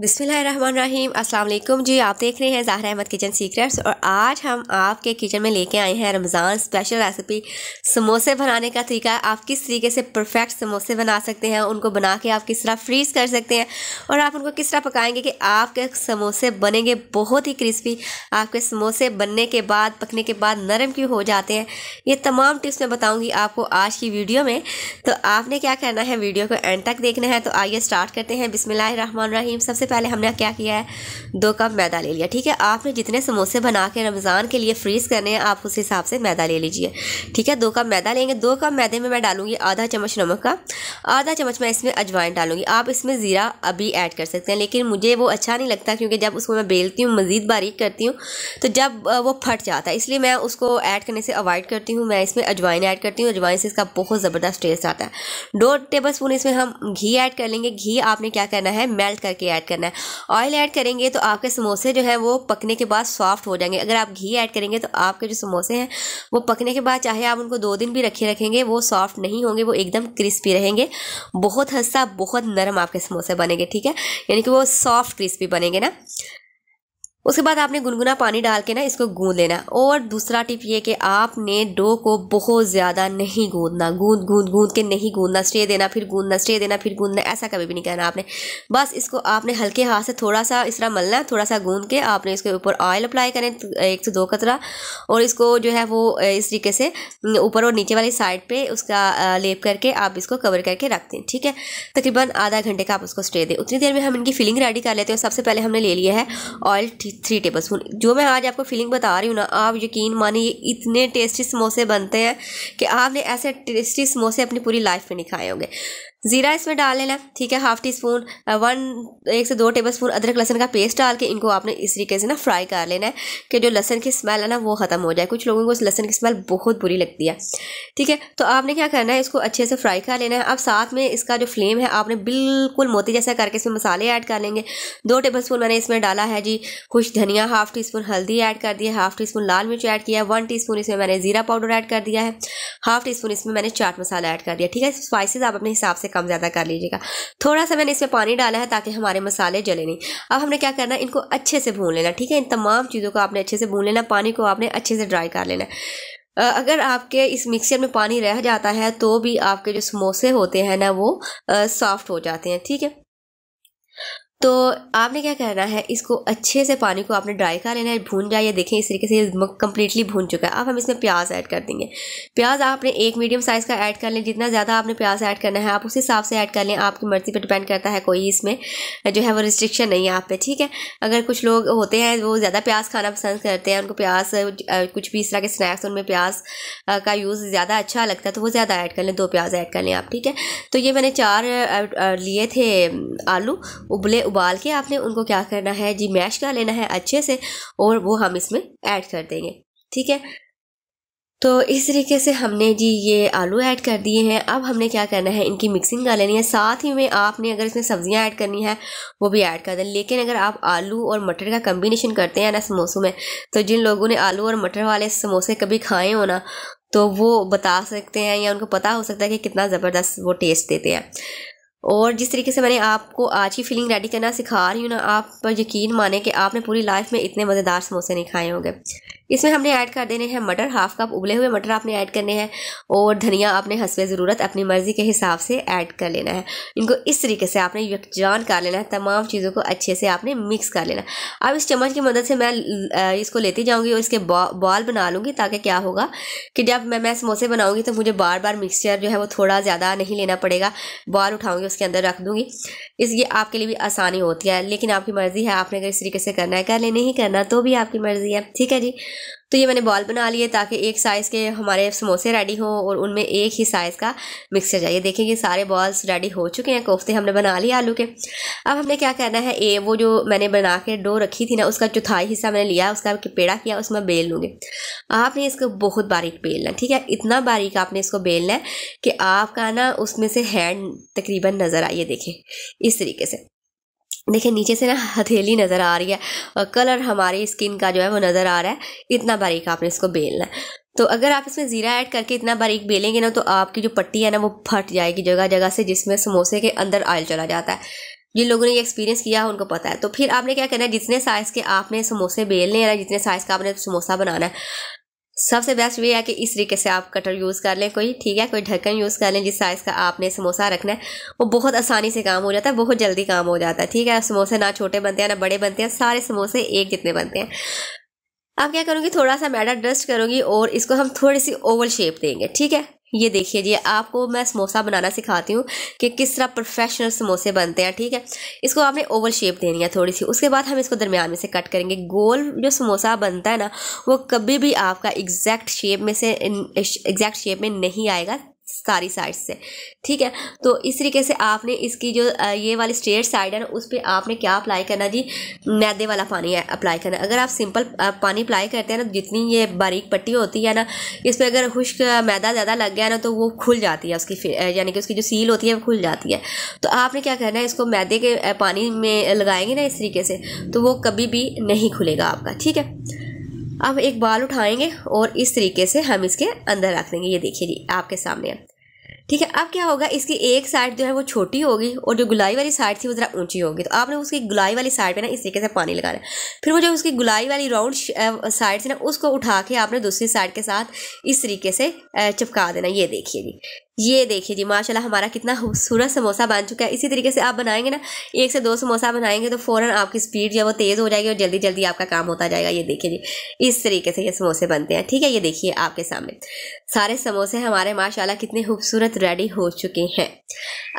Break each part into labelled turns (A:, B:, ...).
A: बिसमीम अल्लाम जी आप देख रहे हैं ज़ाहरा अहमद किचन सीक्रेट्स और आज हम आपके किचन में लेके आए हैं रमज़ान स्पेशल रेसिपी समोसे बनाने का तरीका आप किस तरीके से परफेक्ट समोसे बना सकते हैं उनको बना के आप किस तरह फ्रीज़ कर सकते हैं और आप उनको किस तरह पकाएंगे कि आपके समोसे बनेंगे बहुत ही क्रिस्पी आपके समोसे बनने के बाद पकने के बाद नरम क्यों हो जाते हैं ये तमाम टिप्स मैं बताऊँगी आपको आज की वीडियो में तो आपने क्या करना है वीडियो को एंड तक देखना है तो आइए स्टार्ट करते हैं बिसमिल्ल रन रहीम सबसे सबसे पहले हमने क्या किया है दो कप मैदा ले लिया ठीक है आपने जितने समोसे बना के रमज़ान के लिए फ्रीज़ करने हैं आप उस हिसाब से मैदा ले लीजिए ठीक है दो कप मैदा लेंगे दो कप मैदे में मैं डालूंगी आधा चम्मच नमक का आधा चम्मच मैं इसमें अजवाइन डालूंगी आप इसमें ज़ीरा अभी ऐड कर सकते हैं लेकिन मुझे वो अच्छा नहीं लगता क्योंकि जब उसको मैं बेलती हूँ मज़ीद बारीक करती हूँ तो जब वो फट जाता है इसलिए मैं उसको ऐड करने से अवॉइड करती हूँ मैं इसमें अजवाइन ऐड करती हूँ अजवाइन से इसका बहुत ज़बरदस्त टेस्ट आता है दो टेबल स्पून इसमें हम घी ऐड कर लेंगे घी आपने क्या करना है मेल्ट करके ऐड करना है ऑयल ऐड करेंगे तो आपके समोसे जो है वो पकने के बाद सॉफ्ट हो जाएंगे अगर आप घी ऐड करेंगे तो आपके जो समोसे हैं वो पकने के बाद चाहे आप उनको दो दिन भी रखे रखेंगे वो सॉफ्ट नहीं होंगे वो एकदम क्रिस्पी रहेंगे बहुत हंसा बहुत नरम आपके समोसे बनेंगे ठीक है यानी कि वो सॉफ्ट क्रिस्पी बनेंगे ना उसके बाद आपने गुनगुना पानी डाल के ना इसको गूंद लेना और दूसरा टिप ये कि आपने डो को बहुत ज़्यादा नहीं गूंदना गूंद गूंद गूंद के नहीं गूंदना स्टे देना फिर गूंदना स्टे देना फिर गूंदना ऐसा कभी भी नहीं करना आपने बस इसको आपने हल्के हाथ से थोड़ा सा इस तरह मलना थोड़ा सा गूंद के आपने इसके ऊपर ऑयल अप्लाई करें एक से दो कतरा और इसको जो है वो इस तरीके से ऊपर और नीचे वाली साइड पर उसका लेप करके आप इसको कवर करके रख दें ठीक है तकरीबन आधा घंटे का आप उसको स्टे दें उतनी देर में हम इनकी फिलिंग रेडी कर लेते हैं सबसे पहले हमने ले लिया है ऑयल ठीक थ्री टेबल स्पून जो मैं आज आपको फीलिंग बता रही हूँ ना आप यकीन मानिए इतने टेस्टी समोसे बनते हैं कि आपने ऐसे टेस्टी समोसे अपनी पूरी लाइफ में नहीं खाए होंगे ज़ीरा इसमें डाल लेना ठीक है हाफ टी स्पून वन एक से दो टेबल स्पून अदरक लहसन का पेस्ट डाल के इनको आपने इस तरीके से ना फ्राई कर लेना है कि जो लहसन की स्मेल है ना वो ख़त्म हो जाए कुछ लोगों को इस लहसन की स्मेल बहुत बुरी लगती है ठीक है तो आपने क्या करना है इसको अच्छे से फ्राई कर लेना है अब साथ में इसका जो फ्लेम है आपने बिल्कुल मोती जैसा करके इसमें मसाले ऐड कर लेंगे दो टेबल स्पून मैंने इसमें डाला है जी खुश धनिया हाफ टी स्पून हल्दी ऐड कर दिया हाफ टी स्पून लाल मिर्च ऐड किया वन टी स्पून इसमें मैंने ज़ीरा पाउडर ऐड कर दिया है हाफ टी स्पून इसमें मैंने चाट मसाला ऐड कर दिया ठीक है स्पाइसिस आप अपने हिसाब से कम ज़्यादा कर लीजिएगा थोड़ा सा मैंने इसमें पानी डाला है ताकि हमारे मसाले जले नहीं अब हमने क्या करना है इनको अच्छे से भून लेना ठीक है इन तमाम चीज़ों को आपने अच्छे से भून लेना पानी को आपने अच्छे से ड्राई कर लेना अगर आपके इस मिक्सर में पानी रह जाता है तो भी आपके जो समोसे होते हैं ना वो सॉफ्ट हो जाते हैं ठीक है तो आपने क्या करना है इसको अच्छे से पानी को आपने ड्राई कर लेना है भून जाए या देखें इस तरीके से कम्प्लीटली भून चुका है अब हम इसमें प्याज ऐड कर देंगे प्याज आपने एक मीडियम साइज़ का ऐड कर लें जितना ज़्यादा आपने प्याज ऐड करना है आप उस हिसाब से ऐड कर लें आपकी मर्ज़ी पर डिपेंड करता है कोई इसमें जो है वो रिस्ट्रिक्शन नहीं है आप पे ठीक है अगर कुछ लोग होते हैं वो ज़्यादा प्याज खाना पसंद करते हैं उनको प्याज कुछ भी इस तरह के स्नैक्स उनमें प्याज का यूज़ ज़्यादा अच्छा लगता है तो वो ज़्यादा ऐड कर लें दो प्याज ऐड कर लें आप ठीक है तो ये मैंने चार लिए थे आलू उबले उबाल के आपने उनको क्या करना है जी मैश कर लेना है अच्छे से और वो हम इसमें ऐड कर देंगे ठीक है तो इस तरीके से हमने जी ये आलू ऐड कर दिए हैं अब हमने क्या करना है इनकी मिक्सिंग कर लेनी है साथ ही में आपने अगर इसमें सब्जियां ऐड करनी है वो भी ऐड कर दें लेकिन अगर आप आलू और मटर का कम्बिनेशन करते हैं ना समोसों में तो जिन लोगों ने आलू और मटर वाले समोसे कभी खाए हो ना तो वो बता सकते हैं या उनको पता हो सकता है कि कितना ज़बरदस्त वो टेस्ट देते हैं और जिस तरीके से मैंने आपको आज ही फीलिंग रेडी करना सिखा रही हूँ ना आप पर यकीन माने कि आपने पूरी लाइफ में इतने मज़ेदार समोसे नहीं खाए होंगे इसमें हमने ऐड कर देने हैं मटर हाफ कप उबले हुए मटर आपने ऐड करने हैं और धनिया आपने हंसवे ज़रूरत अपनी मर्ज़ी के हिसाब से ऐड कर लेना है इनको इस तरीके से आपने यकजान कर लेना है तमाम चीज़ों को अच्छे से आपने मिक्स कर लेना है अब इस चम्मच की मदद से मैं इसको लेती जाऊँगी और इसके बॉल बना लूँगी ताकि क्या होगा कि जब मैं मैं समोसे बनाऊँगी तो मुझे बार बार मिक्सचर जो है वो थोड़ा ज़्यादा नहीं लेना पड़ेगा बॉल उठाऊँगी उसके अंदर रख दूँगी इस ये आपके लिए भी आसानी होती है लेकिन आपकी मर्ज़ी है आपने अगर इस तरीके से करना है कर लेने ही करना तो भी आपकी मर्ज़ी है ठीक है जी तो ये मैंने बॉल बना लिए ताकि एक साइज़ के हमारे समोसे रेडी हो और उनमें एक ही साइज़ का मिक्सचर जाइए देखें ये सारे बॉल्स रेडी हो चुके हैं कोफ्ते हमने बना लिए आलू के अब हमने क्या करना है ए वो जो मैंने बना के डो रखी थी ना उसका चौथाई हिस्सा मैंने लिया उसका पेड़ा किया उसमें बेल लूँगी आपने इसको बहुत बारीक बेलना ठीक है इतना बारीक आपने इसको बेलना है कि आपका ना उसमें से हैंड तकरीबन नज़र आइए देखें इस तरीके से देखिए नीचे से ना हथेली नज़र आ रही है और कलर हमारी स्किन का जो है वो नज़र आ रहा है इतना बारीक आपने इसको बेलना है तो अगर आप इसमें ज़ीरा ऐड करके इतना बारीक बेलेंगे ना तो आपकी जो पट्टी है ना वो फट जाएगी जगह जगह से जिसमें समोसे के अंदर ऑयल चला जाता है जिन लोगों ने ये एक्सपीरियंस किया है उनको पता है तो फिर आपने क्या करना है जितने साइज़ के आपने समोसे बेलने हैं ना जितने साइज़ का आपने समोसा बनाना है सबसे बेस्ट वे है कि इस तरीके से आप कटर यूज़ कर लें कोई ठीक है कोई ढक्कन यूज़ कर लें जिस साइज़ का आपने समोसा रखना है वो बहुत आसानी से काम हो जाता है बहुत जल्दी काम हो जाता है ठीक है समोसे ना छोटे बनते हैं ना बड़े बनते हैं सारे समोसे एक जितने बनते हैं अब क्या करूँगी थोड़ा सा मैडा डस्ट करूँगी और इसको हम थोड़ी सी ओवल शेप देंगे ठीक है ये देखिए जी आपको मैं समोसा बनाना सिखाती हूँ कि किस तरह प्रोफेशनल समोसे बनते हैं ठीक है इसको आपने ओवल शेप देनी है थोड़ी सी उसके बाद हम इसको दरमियान में से कट करेंगे गोल जो समोसा बनता है ना वो कभी भी आपका एग्जैक्ट शेप में से एग्जैक्ट शेप में नहीं आएगा सारी साइड से ठीक है तो इस तरीके से आपने इसकी जो ये वाली स्ट्रेट साइड है ना उस पर आपने क्या अप्लाई करना जी मैदे वाला पानी अप्लाई करना अगर आप सिंपल पानी अप्लाई करते हैं ना जितनी ये बारीक पट्टी होती है ना इस पर अगर खुश्क मैदा ज़्यादा लग गया ना तो वो खुल जाती है उसकी यानी कि उसकी जो सील होती है वो खुल जाती है तो आपने क्या करना है इसको मैदे के पानी में लगाएंगे ना इस तरीके से तो वो कभी भी नहीं खुलेगा आपका ठीक है अब एक बाल उठाएंगे और इस तरीके से हम इसके अंदर रख देंगे ये देखिए जी आपके सामने है ठीक है अब क्या होगा इसकी एक साइड जो है वो छोटी होगी और जो गुलाई वाली साइड थी वो ज़रा ऊंची होगी तो आपने उसकी गुलाई वाली साइड पे ना इस तरीके से पानी लगाना है फिर वो जो उसकी गुलाई वाली राउंड साइड थी ना उसको उठा के आपने दूसरी साइड के साथ इस तरीके से चिपका देना ये देखिए जी ये देखिए जी माशाल्लाह हमारा कितना खूबसूरत समोसा बन चुका है इसी तरीके से आप बनाएंगे ना एक से दो समोसा बनाएंगे तो फ़ौरन आपकी स्पीड जो है वो तेज़ हो जाएगी और जल्दी जल्दी आपका काम होता जाएगा ये देखिए जी इस तरीके से ये समोसे बनते हैं ठीक है ये देखिए आपके सामने सारे समोसे हमारे माशाला कितने खूबसूरत रेडी हो चुके हैं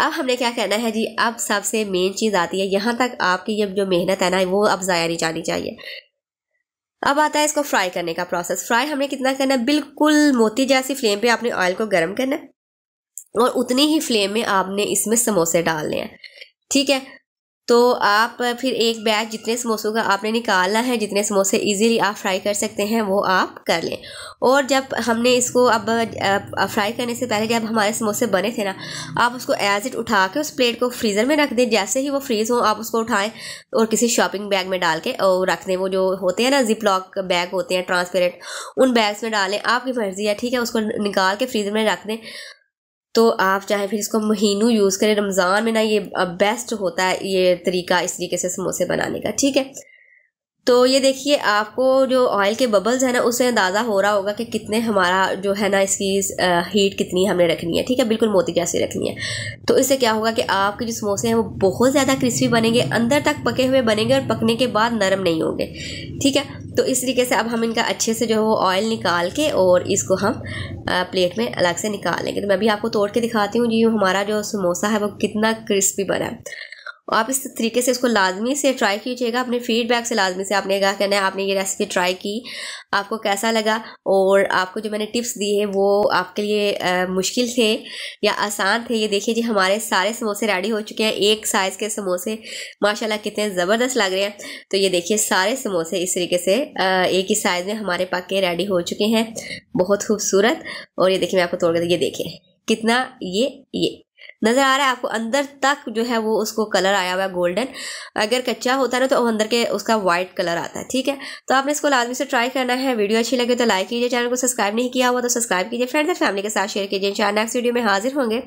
A: अब हमने क्या कहना है जी अब सबसे मेन चीज़ आती है यहाँ तक आपकी जब जो मेहनत है ना वो अब ज़ाया नहीं जानी चाहिए अब आता है इसको फ्राई करने का प्रोसेस फ्राई हमने कितना करना है बिल्कुल मोती जैसी फ्लेम पे आपने ऑयल को गर्म करना है और उतनी ही फ्लेम में आपने इसमें समोसे डालने हैं ठीक है तो आप फिर एक बैच जितने समोसों का आपने निकालना है जितने समोसे इजीली आप फ्राई कर सकते हैं वो आप कर लें और जब हमने इसको अब फ्राई करने से पहले जब हमारे समोसे बने थे ना आप उसको एज इट उठा के उस प्लेट को फ्रीज़र में रख दें जैसे ही वो फ्रीज़ हो आप उसको उठाएं और किसी शॉपिंग बैग में डाल के और रख दें वो जो होते हैं ना जिप लॉक बैग होते हैं ट्रांसपेरेंट उन बैग्स में डालें आपकी मर्ज़ी है ठीक है उसको निकाल के फ्रीज़र में रख दें तो आप चाहे फिर इसको महीनों यूज़ करें रमज़ान में ना ये बेस्ट होता है ये तरीका इस तरीके से समोसे बनाने का ठीक है तो ये देखिए आपको जो ऑयल के बबल्स हैं ना उससे अंदाज़ा हो रहा होगा कि कितने हमारा जो है ना इसकी हीट कितनी हमने रखनी है ठीक है बिल्कुल मोती जैसी रखनी है तो इससे क्या होगा कि आपके जो समोसे हैं वो बहुत ज़्यादा क्रिस्पी बनेंगे अंदर तक पके हुए बनेंगे और पकने के बाद नरम नहीं होंगे ठीक है तो इस तरीके से अब हम इनका अच्छे से जो है वो ऑयल निकाल के और इसको हम प्लेट में अलग से निकाल लेंगे तो मैं भी आपको तोड़ के दिखाती हूँ जी हमारा जो समोसा है वो कितना क्रिस्पी बना है आप इस तरीके से इसको लाजमी से ट्राई कीजिएगा अपने फीडबैक से लाजमी से आपने क्या कहना है आपने ये रेसिपी ट्राई की आपको कैसा लगा और आपको जो मैंने टिप्स दिए हैं वो आपके लिए आ, मुश्किल थे या आसान थे ये देखिए जी हमारे सारे समोसे रेडी हो चुके हैं एक साइज़ के समोसे माशाल्लाह कितने ज़बरदस्त लग रहे हैं तो ये देखिए सारे समोसे इस तरीके से आ, एक ही साइज़ में हमारे पक के रेडी हो चुके हैं बहुत खूबसूरत और ये देखिए मैं आपको तोड़ कर ये देखिए कितना ये ये नज़र आ रहा है आपको अंदर तक जो है वो उसको कलर आया हुआ है गोल्डन अगर कच्चा होता है ना तो अंदर के उसका वाइट कलर आता है ठीक है तो आपने इसको लाजमी से ट्राई करना है वीडियो अच्छी लगे तो लाइक कीजिए चैनल को सब्सक्राइब नहीं किया हुआ तो सब्सक्राइब कीजिए फ्रेंड्स और फैमिली के साथ शेयर कीजिए इन नेक्स्ट वीडियो में हाजिर होंगे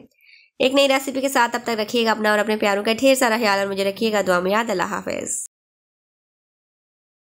A: एक नई रेसिपी के साथ अब तक रखिएगा अपना और अपने प्यारों का ढेर सारा ख्याल और मुझे रखिएगा दुआ में याद अल्लाह हाफिज़